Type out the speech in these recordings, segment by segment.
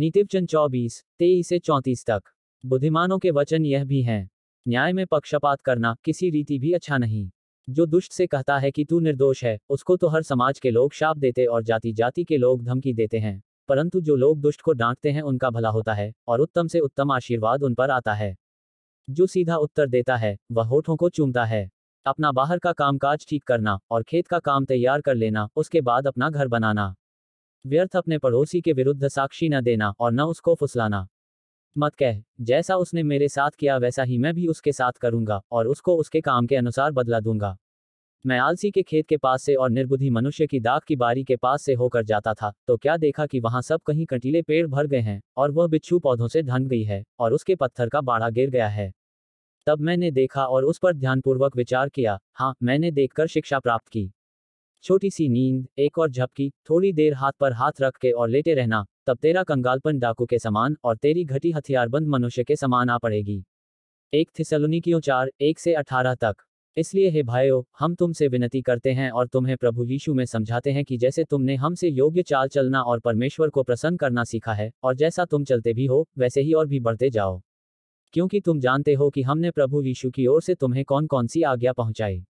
नीतिवचन चौबीस तेईस से चौंतीस तक बुद्धिमानों के वचन यह भी हैं न्याय में पक्षपात करना किसी रीति भी अच्छा नहीं जो दुष्ट से कहता है कि तू निर्दोष है उसको तो हर समाज के लोग शाप देते और जाति जाति के लोग धमकी देते हैं परंतु जो लोग दुष्ट को डांटते हैं उनका भला होता है और उत्तम से उत्तम आशीर्वाद उन पर आता है जो सीधा उत्तर देता है वह होठों को चूमता है अपना बाहर का कामकाज ठीक करना और खेत का काम तैयार कर लेना उसके बाद अपना घर बनाना व्यर्थ अपने पड़ोसी के विरुद्ध साक्षी न देना और न उसको फुसलाना मत कह जैसा उसने मेरे साथ किया वैसा ही मैं भी उसके साथ करूंगा और उसको उसके काम के अनुसार बदला दूंगा मैं आलसी के खेत के पास से और निर्बुद्धि मनुष्य की दाग की बारी के पास से होकर जाता था तो क्या देखा कि वहां सब कहीं कंटीले पेड़ भर गए हैं और वह बिच्छू पौधों से ढन गई है और उसके पत्थर का बाड़ा गिर गया है तब मैंने देखा और उस पर ध्यानपूर्वक विचार किया हाँ मैंने देखकर शिक्षा प्राप्त की छोटी सी नींद एक और झपकी थोड़ी देर हाथ पर हाथ रख के और लेटे रहना तब तेरा कंगालपन डाकू के समान और तेरी घटी हथियारबंद मनुष्य के समान आ पड़ेगी एक थिसलुनिकियों चार एक से अठारह तक इसलिए हे भाइयों हम तुमसे विनती करते हैं और तुम्हें प्रभु यीशु में समझाते हैं कि जैसे तुमने हमसे योग्य चाल चलना और परमेश्वर को प्रसन्न करना सीखा है और जैसा तुम चलते भी हो वैसे ही और भी बढ़ते जाओ क्योंकि तुम जानते हो कि हमने प्रभु यीशु की ओर से तुम्हें कौन कौन सी आज्ञा पहुंचाई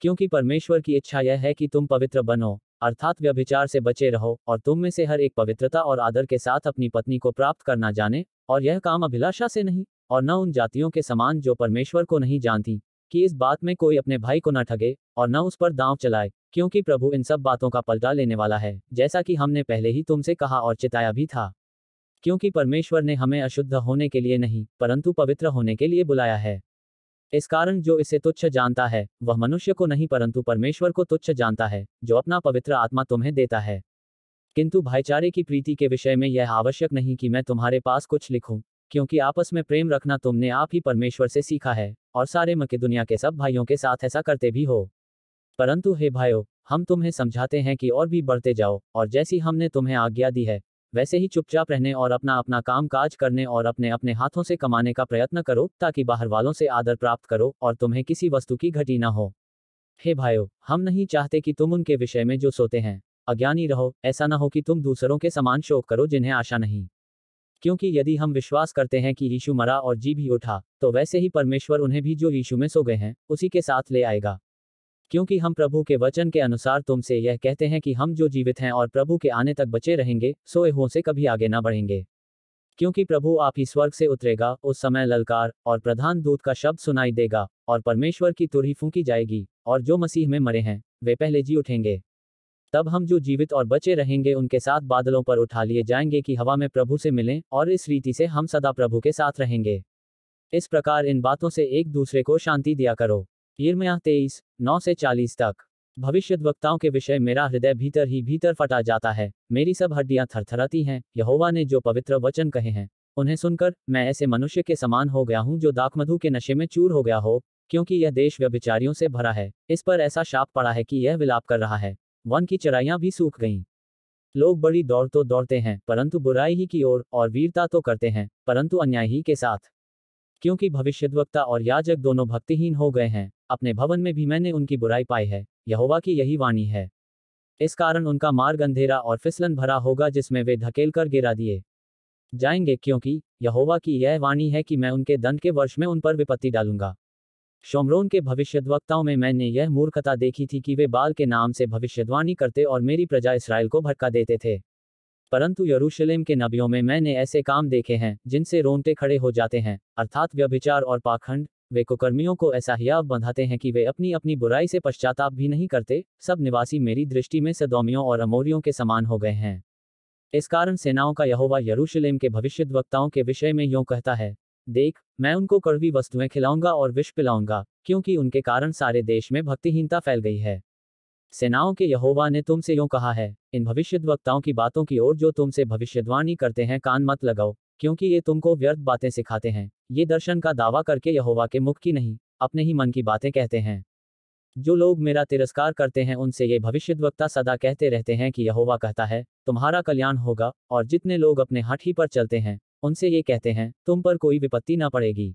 क्योंकि परमेश्वर की इच्छा यह है कि तुम पवित्र बनो अर्थात व्यभिचार से बचे रहो और तुम में से हर एक पवित्रता और आदर के साथ अपनी पत्नी को प्राप्त करना जाने और यह काम अभिलाषा से नहीं और न उन जातियों के समान जो परमेश्वर को नहीं जानती कि इस बात में कोई अपने भाई को न ठगे और न उस पर दांव चलाए क्योंकि प्रभु इन सब बातों का पलटा लेने वाला है जैसा कि हमने पहले ही तुमसे कहा और चिताया भी था क्योंकि परमेश्वर ने हमें अशुद्ध होने के लिए नहीं परंतु पवित्र होने के लिए बुलाया है इस कारण जो इसे तुच्छ जानता है वह मनुष्य को नहीं परंतु परमेश्वर को तुच्छ जानता है जो अपना पवित्र आत्मा तुम्हें देता है किंतु भाईचारे की प्रीति के विषय में यह आवश्यक नहीं कि मैं तुम्हारे पास कुछ लिखूं, क्योंकि आपस में प्रेम रखना तुमने आप ही परमेश्वर से सीखा है और सारे मके दुनिया के सब भाइयों के साथ ऐसा करते भी हो परंतु हे भाइयों हम तुम्हें समझाते हैं कि और भी बढ़ते जाओ और जैसी हमने तुम्हें आज्ञा दी है वैसे ही चुपचाप रहने और अपना अपना काम काज करने और अपने अपने हाथों से कमाने का प्रयत्न करो ताकि बाहर वालों से आदर प्राप्त करो और तुम्हें किसी वस्तु की घटी ना हो हे भाइयों हम नहीं चाहते कि तुम उनके विषय में जो सोते हैं अज्ञानी रहो ऐसा ना हो कि तुम दूसरों के समान शोक करो जिन्हें आशा नहीं क्योंकि यदि हम विश्वास करते हैं कि यीशु मरा और जी भी उठा तो वैसे ही परमेश्वर उन्हें भी जो यीशु में सो गए हैं उसी के साथ ले आएगा क्योंकि हम प्रभु के वचन के अनुसार तुमसे यह कहते हैं कि हम जो जीवित हैं और प्रभु के आने तक बचे रहेंगे सोए हों से कभी आगे न बढ़ेंगे क्योंकि प्रभु आप ही स्वर्ग से उतरेगा उस समय ललकार और प्रधान दूत का शब्द सुनाई देगा और परमेश्वर की तुरही फूकी जाएगी और जो मसीह में मरे हैं वे पहले जी उठेंगे तब हम जो जीवित और बचे रहेंगे उनके साथ बादलों पर उठा लिए जाएंगे कि हवा में प्रभु से मिलें और इस रीति से हम सदा प्रभु के साथ रहेंगे इस प्रकार इन बातों से एक दूसरे को शांति दिया करो यिरमया तेईस नौ से चालीस तक भविष्य वक्ताओं के विषय मेरा हृदय भीतर ही भीतर फटा जाता है मेरी सब हड्डियां थरथराती हैं यहोवा ने जो पवित्र वचन कहे हैं उन्हें सुनकर मैं ऐसे मनुष्य के समान हो गया हूँ जो दाकमधु के नशे में चूर हो गया हो क्योंकि यह देश व्यभिचारियों से भरा है इस पर ऐसा शाप पड़ा है कि यह विलाप कर रहा है वन की चराइयां भी सूख गईं लोग बड़ी दौड़ तो दौड़ते हैं परंतु बुराई ही की ओर और, और वीरता तो करते हैं परंतु अन्याय ही के साथ क्योंकि भविष्यद्वक्ता और याजक दोनों भक्तिहीन हो गए हैं अपने भवन में भी मैंने उनकी बुराई पाई है यहोवा की यही वाणी है इस कारण उनका मार्ग अंधेरा और फिसलन भरा होगा जिसमें वे धकेल कर गिरा दिए जाएंगे क्योंकि यहोवा की यह वाणी है कि मैं उनके दंड के वर्ष में उन पर विपत्ति डालूंगा शोमरोन के भविष्यद्वक्ताओं में मैंने यह मूर्खता देखी थी कि वे बाल के नाम से भविष्यवाणी करते और मेरी प्रजा इसराइल को भटका देते थे परंतु यरूशलेम के नबियों में मैंने ऐसे काम देखे हैं जिनसे रोंगटे खड़े हो जाते हैं अर्थात व्यभिचार और पाखंड वे कुकर्मियों को ऐसा हियाव बंधाते हैं कि वे अपनी अपनी बुराई से पश्चाताप भी नहीं करते सब निवासी मेरी दृष्टि में सदोमियों और अमोरियों के समान हो गए हैं इस कारण सेनाओं का यहोवा यरूशलेम के भविष्य वक्ताओं के विषय में यूं कहता है देख मैं उनको कड़वी वस्तुएं खिलाऊंगा और विष पिलाऊंगा क्योंकि उनके कारण सारे देश में भक्तिहीनता फैल गई है सेनाओं के यहोवा ने तुमसे यूं कहा है इन भविष्य वक्ताओं की बातों की ओर जो तुमसे भविष्यवाणी करते हैं कान मत लगाओ क्योंकि ये तुमको व्यर्थ बातें सिखाते हैं ये दर्शन का दावा करके यहोवा के मुख की नहीं अपने ही मन की बातें कहते हैं जो लोग मेरा तिरस्कार करते हैं उनसे ये भविष्यद्वक्ता सदा कहते रहते हैं कि यहोवा कहता है तुम्हारा कल्याण होगा और जितने लोग अपने हठ ही पर चलते हैं उनसे ये कहते हैं तुम पर कोई विपत्ति न पड़ेगी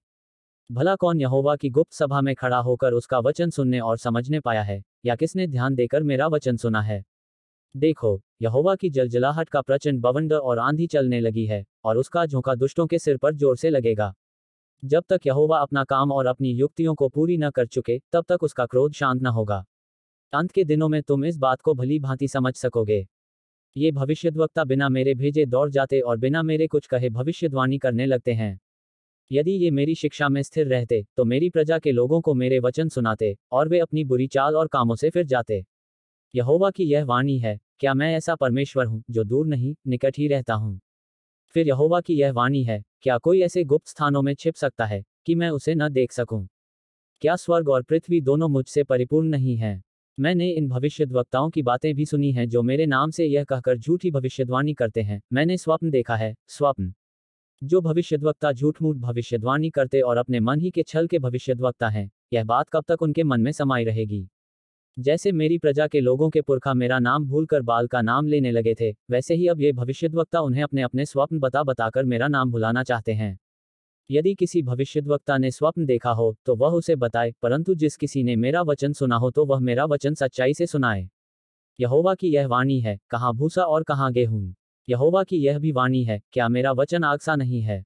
भला कौन यहोवा की गुप्त सभा में खड़ा होकर उसका वचन सुनने और समझने पाया है या किसने ध्यान देकर मेरा वचन सुना है देखो यहोवा की जलजलाहट का प्रचंड बवंड और आंधी चलने लगी है और उसका झोंका दुष्टों के सिर पर जोर से लगेगा जब तक यहोवा अपना काम और अपनी युक्तियों को पूरी न कर चुके तब तक उसका क्रोध शांत न होगा अंत के दिनों में तुम इस बात को भली भांति समझ सकोगे ये भविष्यद्वक्ता बिना मेरे भेजे दौड़ जाते और बिना मेरे कुछ कहे भविष्यवाणी करने लगते हैं यदि ये मेरी शिक्षा में स्थिर रहते तो मेरी प्रजा के लोगों को मेरे वचन सुनाते और वे अपनी बुरी चाल और कामों से फिर जाते यहोवा की यह वाणी है क्या मैं ऐसा परमेश्वर हूँ जो दूर नहीं निकट ही रहता हूँ फिर यहोवा की यह वाणी है क्या कोई ऐसे गुप्त स्थानों में छिप सकता है कि मैं उसे न देख सकूं क्या स्वर्ग और पृथ्वी दोनों मुझसे परिपूर्ण नहीं है मैंने इन भविष्य वक्ताओं की बातें भी सुनी हैं जो मेरे नाम से यह कहकर झूठी भविष्यवाणी करते हैं मैंने स्वप्न देखा है स्वप्न जो भविष्यद्वक्ता झूठ मूठ भविष्यवाणी करते और अपने मन ही के छल के भविष्यद्वक्ता हैं यह बात कब तक उनके मन में समाई रहेगी जैसे मेरी प्रजा के लोगों के पुरखा मेरा नाम भूलकर बाल का नाम लेने लगे थे वैसे ही अब ये भविष्यद्वक्ता उन्हें अपने अपने स्वप्न बता बताकर मेरा नाम भुलाना चाहते हैं यदि किसी भविष्यद्वक्ता ने स्वप्न देखा हो तो वह उसे बताए परंतु जिस किसी ने मेरा वचन सुना हो तो वह मेरा वचन सच्चाई से सुनाए यहोवा की यह वाणी है कहाँ भूसा और कहाँ गेहूं यहोवा की यह भी वाणी है क्या मेरा वचन आग सा नहीं है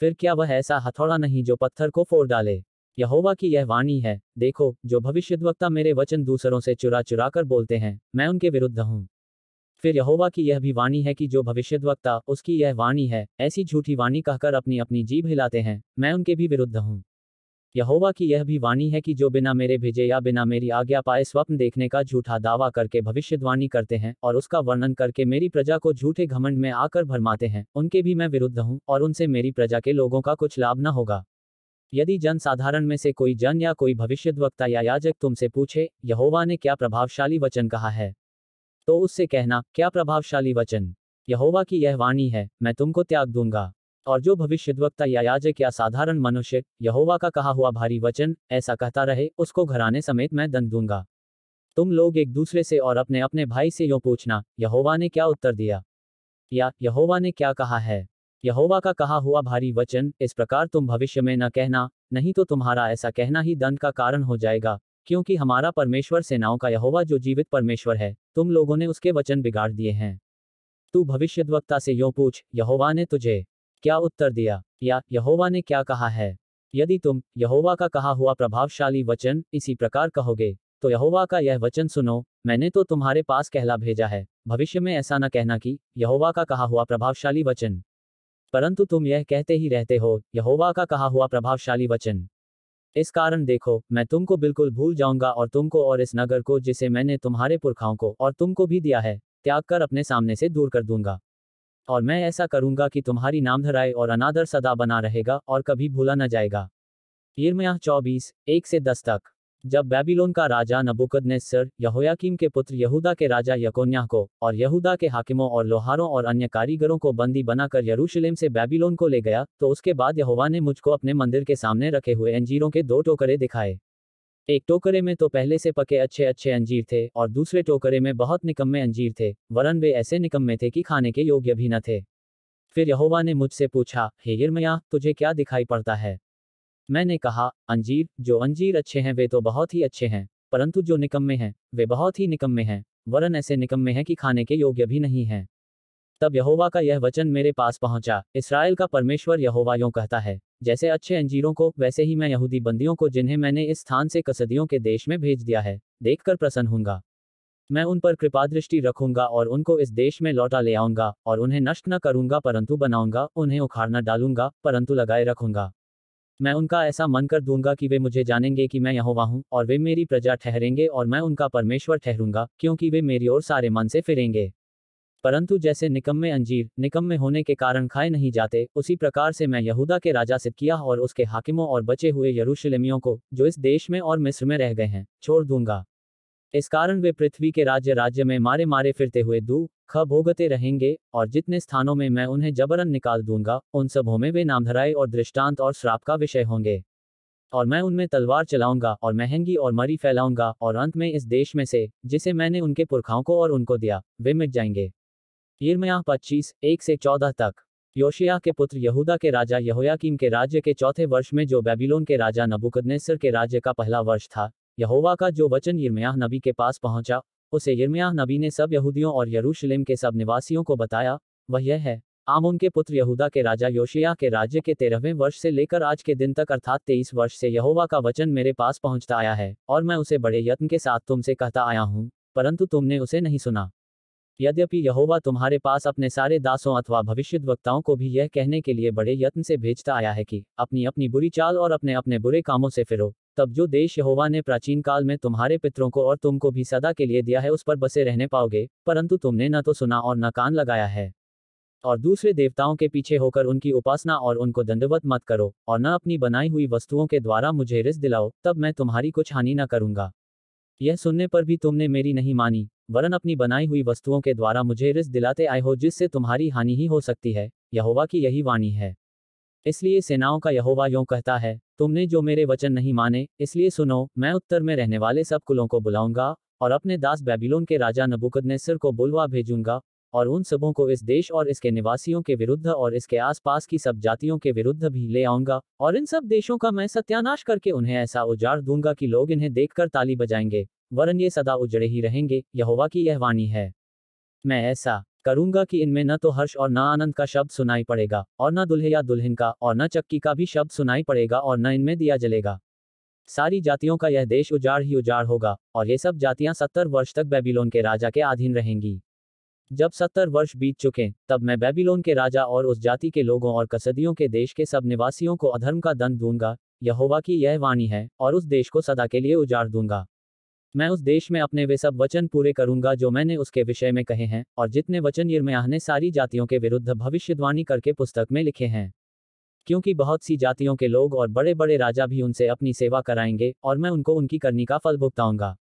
फिर क्या वह ऐसा हथौड़ा नहीं जो पत्थर को फोड़ डाले यहोवा की यह वाणी है देखो जो भविष्यद्वक्ता मेरे वचन दूसरों से चुरा चुरा कर बोलते हैं मैं उनके विरुद्ध हूँ फिर यहोवा की यह भी वाणी है कि जो भविष्यद्वक्ता उसकी यह वाणी है ऐसी झूठी वाणी कहकर अपनी अपनी जीभ हिलाते हैं मैं उनके भी विरुद्ध हूँ यहोवा की यह भी वाणी है कि जो बिना मेरे भेजे या बिना मेरी आज्ञा पाए स्वप्न देखने का झूठा दावा करके भविष्यवाणी करते हैं और उसका वर्णन करके मेरी प्रजा को झूठे घमंड में आकर भरमाते हैं उनके भी मैं विरुद्ध हूँ और उनसे मेरी प्रजा के लोगों का कुछ लाभ न होगा यदि जन साधारण में से कोई जन या कोई भविष्यवक्ता या याजक तुमसे पूछे यहोवा ने क्या प्रभावशाली वचन कहा है तो उससे कहना क्या प्रभावशाली वचन यहोवा की यह वाणी है मैं तुमको त्याग दूंगा और जो भविष्यद्वक्ता या याजक या साधारण मनुष्य यहोवा का कहा हुआ भारी वचन ऐसा कहता रहे उसको घराने समेत मैं दंड दूंगा तुम लोग एक दूसरे से और अपने अपने भाई से यो पूछना यहोवा ने क्या उत्तर दिया या यहोवा ने क्या कहा है यहोवा का कहा हुआ भारी वचन इस प्रकार तुम भविष्य में न कहना नहीं तो तुम्हारा ऐसा कहना ही दंड का कारण हो जाएगा क्योंकि हमारा परमेश्वर सेनाओं का यहोवा जो जीवित परमेश्वर है तुम लोगों ने उसके वचन बिगाड़ दिए हैं तू भविष्यद्वक्ता से यो पूछ यहोवा ने तुझे क्या उत्तर दिया या यहोवा ने क्या कहा है यदि तुम यहोवा का कहा हुआ प्रभावशाली वचन इसी प्रकार कहोगे तो यहोवा का यह वचन सुनो मैंने तो तुम्हारे पास कहला भेजा है भविष्य में ऐसा न कहना कि यहोवा का कहा हुआ प्रभावशाली वचन परंतु तुम यह कहते ही रहते हो यहोवा का कहा हुआ प्रभावशाली वचन इस कारण देखो मैं तुमको बिल्कुल भूल जाऊंगा और तुमको और इस नगर को जिसे मैंने तुम्हारे पुरखाओं को और तुमको भी दिया है त्याग कर अपने सामने से दूर कर दूंगा और मैं ऐसा करूंगा कि तुम्हारी नामधराय और अनादर सदा बना रहेगा और कभी भूला न जाएगा यिर्मयाह चौबीस एक से दस तक जब बेबीलोन का राजा नबुकद ने सर यहोयाकीम के पुत्र यहूदा के राजा यकोन्याह को और यहूदा के हाकिमों और लोहारों और अन्य कारीगरों को बंदी बनाकर यरूशलेम से बेबीलोन को ले गया तो उसके बाद यहोवा ने मुझको अपने मंदिर के सामने रखे हुए अंजीरों के दो टोकरे दिखाए एक टोकरे में तो पहले से पके अच्छे अच्छे अंजीर थे और दूसरे टोकरे में बहुत निकम्मे अंजीर थे वरन वे ऐसे निकम्मे थे कि खाने के योग्य भी न थे फिर यहोवा ने मुझसे पूछा हे यिर्मया तुझे क्या दिखाई पड़ता है मैंने कहा अंजीर जो अंजीर अच्छे हैं वे तो बहुत ही अच्छे हैं परंतु जो निकम्मे हैं वे बहुत ही निकम्मे हैं वरन ऐसे निकम्मे हैं कि खाने के योग्य भी नहीं हैं तब यहोवा का यह वचन मेरे पास पहुंचा इसराइल का परमेश्वर यहोवा यूँ कहता है जैसे अच्छे अंजीरों को वैसे ही मैं यहूदी बंदियों को जिन्हें मैंने इस स्थान से कसदियों के देश में भेज दिया है देखकर प्रसन्न होऊंगा मैं उन पर कृपा दृष्टि रखूंगा और उनको इस देश में लौटा ले आऊंगा और उन्हें नष्ट न करूंगा परंतु बनाऊंगा उन्हें उखाड़ना डालूंगा परंतु लगाए रखूंगा मैं उनका ऐसा मन कर दूंगा कि वे मुझे जानेंगे कि मैं यहोवा हूँ और वे मेरी प्रजा ठहरेंगे और मैं उनका परमेश्वर ठहरूंगा क्योंकि वे मेरी ओर सारे मन से फिरेंगे परंतु जैसे निकम्मे अंजीर निकम्मे होने के कारण खाए नहीं जाते उसी प्रकार से मैं यहूदा के राजा किया और उसके हाकिमों और बचे हुए यरूशलेमियों को जो इस देश में और मिस्र में रह गए हैं छोड़ दूंगा इस कारण वे पृथ्वी के राज्य राज्य में मारे मारे फिरते हुए दू ख भोगते रहेंगे और जितने स्थानों में मैं उन्हें जबरन निकाल दूंगा उन सबों में वे नामधराए और दृष्टांत और श्राप का विषय होंगे और मैं उनमें तलवार चलाऊंगा और महंगी और मरी फैलाऊंगा और अंत में इस देश में से जिसे मैंने उनके पुरखाओं को और उनको दिया वे मिट जाएंगे यिर्मया पच्चीस एक से चौदह तक योशिया के पुत्र यहूदा के राजा यहोयाकीम के राज्य के चौथे वर्ष में जो बेबीलोन के राजा नबुकदनेसर के राज्य का पहला वर्ष था यहोवा का जो वचन यिर्मयाह नबी के पास पहुंचा उसे यिर्मयाह नबी ने सब यहूदियों और यरूशलेम के सब निवासियों को बताया वह यह है आम उनके पुत्र यहूदा के राजा योशिया के राज्य के तेरहवें वर्ष से लेकर आज के दिन तक अर्थात तेईस वर्ष से यहोवा का वचन मेरे पास पहुंचता आया है और मैं उसे बड़े यत्न के साथ तुमसे कहता आया हूँ परंतु तुमने उसे नहीं सुना यद्यपि यहोवा तुम्हारे पास अपने सारे दासों अथवा भविष्य वक्ताओं को भी यह कहने के लिए बड़े यत्न से भेजता आया है कि अपनी अपनी बुरी चाल और अपने अपने बुरे कामों से फिरो तब जो देश यहोवा ने प्राचीन काल में तुम्हारे पितरों को और तुमको भी सदा के लिए दिया है उस पर बसे रहने पाओगे परंतु तुमने न तो सुना और न कान लगाया है और दूसरे देवताओं के पीछे होकर उनकी उपासना और उनको दंडवत मत करो और न अपनी बनाई हुई वस्तुओं के द्वारा मुझे रिस दिलाओ तब मैं तुम्हारी कुछ हानि न करूंगा यह सुनने पर भी तुमने मेरी नहीं मानी वरन अपनी बनाई हुई वस्तुओं के द्वारा मुझे रिस दिलाते आए हो जिससे तुम्हारी हानि ही हो सकती है यहोवा की यही वाणी है इसलिए सेनाओं का यहोवा यों कहता है तुमने जो मेरे वचन नहीं माने इसलिए सुनो मैं उत्तर में रहने वाले सब कुलों को बुलाऊंगा और अपने दास बेबीलोन के राजा नबुकदनेसर को बुलवा भेजूंगा और उन सबों को इस देश और इसके निवासियों के विरुद्ध और इसके आसपास की सब जातियों के विरुद्ध भी ले आऊंगा और इन सब देशों का मैं सत्यानाश करके उन्हें ऐसा उजाड़ दूंगा कि लोग इन्हें देखकर ताली बजाएंगे वरन ये सदा उजड़े ही रहेंगे यहोवा की यह वाणी है मैं ऐसा करूंगा कि इनमें न तो हर्ष और न आनंद का शब्द सुनाई पड़ेगा और न दुल्हे या दुल्हन का और न चक्की का भी शब्द सुनाई पड़ेगा और न इनमें दिया जलेगा सारी जातियों का यह देश उजाड़ ही उजाड़ होगा और ये सब जातियां सत्तर वर्ष तक बेबीलोन के राजा के अधीन रहेंगी जब सत्तर वर्ष बीत चुके तब मैं बेबीलोन के राजा और उस जाति के लोगों और कसदियों के देश के सब निवासियों को अधर्म का दंड दूंगा यहोवा की यह वाणी है और उस देश को सदा के लिए उजाड़ दूंगा मैं उस देश में अपने वे सब वचन पूरे करूंगा जो मैंने उसके विषय में कहे हैं और जितने वचन यिर्मयाह ने सारी जातियों के विरुद्ध भविष्यवाणी करके पुस्तक में लिखे हैं क्योंकि बहुत सी जातियों के लोग और बड़े बड़े राजा भी उनसे अपनी सेवा कराएंगे और मैं उनको उनकी करनी का फल भुगताऊंगा